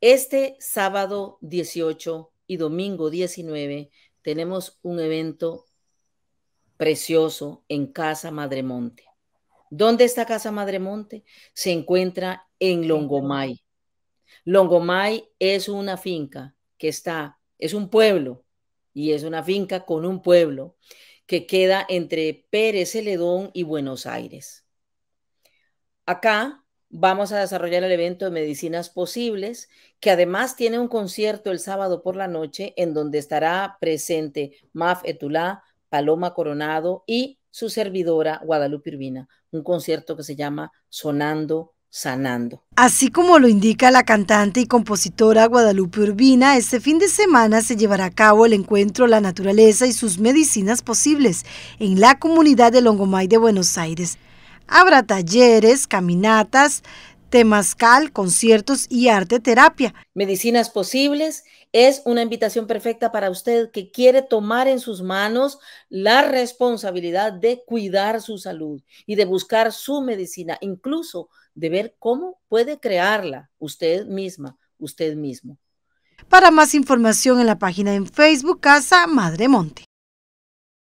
Este sábado 18 y domingo 19 tenemos un evento precioso en Casa Madremonte. ¿Dónde está Casa Madremonte? Se encuentra en Longomay. Longomay es una finca que está, es un pueblo y es una finca con un pueblo que queda entre Pérez Celedón y Buenos Aires. Acá vamos a desarrollar el evento de Medicinas Posibles, que además tiene un concierto el sábado por la noche en donde estará presente Maf Etulá, Paloma Coronado y su servidora Guadalupe Urbina, un concierto que se llama Sonando sanando. Así como lo indica la cantante y compositora Guadalupe Urbina, este fin de semana se llevará a cabo el encuentro La naturaleza y sus medicinas posibles en la comunidad de Longomay de Buenos Aires. Habrá talleres, caminatas, temascal, conciertos y arte terapia. Medicinas posibles es una invitación perfecta para usted que quiere tomar en sus manos la responsabilidad de cuidar su salud y de buscar su medicina, incluso de ver cómo puede crearla usted misma, usted mismo. Para más información en la página en Facebook Casa Madre Monte.